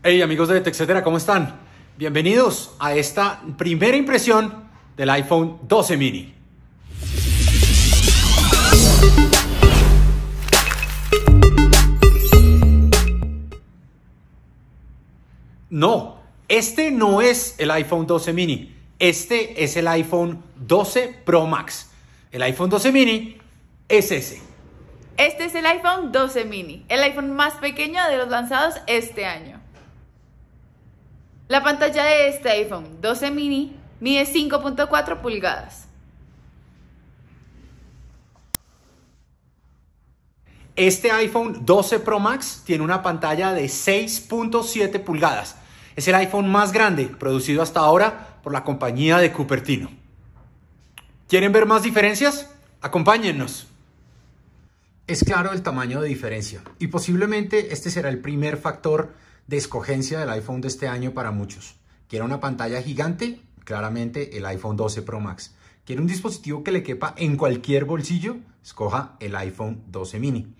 Hey amigos de TechCetera, ¿cómo están? Bienvenidos a esta primera impresión del iPhone 12 mini. No, este no es el iPhone 12 mini, este es el iPhone 12 Pro Max. El iPhone 12 mini es ese. Este es el iPhone 12 mini, el iPhone más pequeño de los lanzados este año. La pantalla de este iPhone 12 mini mide 5.4 pulgadas. Este iPhone 12 Pro Max tiene una pantalla de 6.7 pulgadas. Es el iPhone más grande producido hasta ahora por la compañía de Cupertino. ¿Quieren ver más diferencias? Acompáñennos. Es claro el tamaño de diferencia y posiblemente este será el primer factor de escogencia del iPhone de este año para muchos. ¿Quiere una pantalla gigante? Claramente el iPhone 12 Pro Max. ¿Quiere un dispositivo que le quepa en cualquier bolsillo? Escoja el iPhone 12 mini.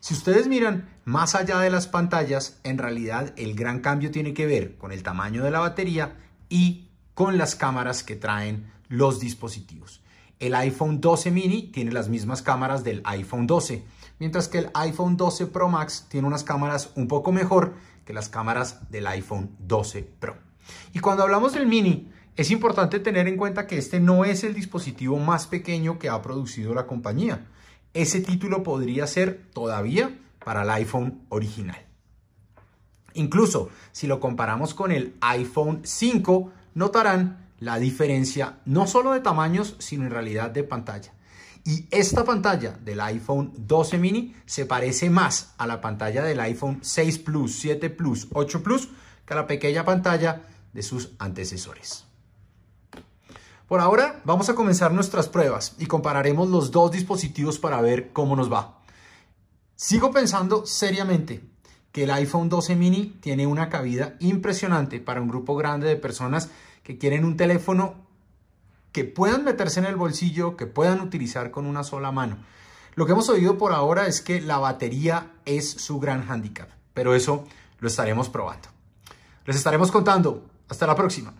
Si ustedes miran más allá de las pantallas, en realidad el gran cambio tiene que ver con el tamaño de la batería y con las cámaras que traen los dispositivos. El iPhone 12 mini tiene las mismas cámaras del iPhone 12 mientras que el iPhone 12 Pro Max tiene unas cámaras un poco mejor que las cámaras del iPhone 12 Pro. Y cuando hablamos del mini, es importante tener en cuenta que este no es el dispositivo más pequeño que ha producido la compañía. Ese título podría ser todavía para el iPhone original. Incluso si lo comparamos con el iPhone 5, notarán la diferencia no solo de tamaños, sino en realidad de pantalla. Y esta pantalla del iPhone 12 mini se parece más a la pantalla del iPhone 6 Plus, 7 Plus, 8 Plus que a la pequeña pantalla de sus antecesores. Por ahora vamos a comenzar nuestras pruebas y compararemos los dos dispositivos para ver cómo nos va. Sigo pensando seriamente que el iPhone 12 mini tiene una cabida impresionante para un grupo grande de personas que quieren un teléfono que puedan meterse en el bolsillo, que puedan utilizar con una sola mano. Lo que hemos oído por ahora es que la batería es su gran handicap, pero eso lo estaremos probando. Les estaremos contando. Hasta la próxima.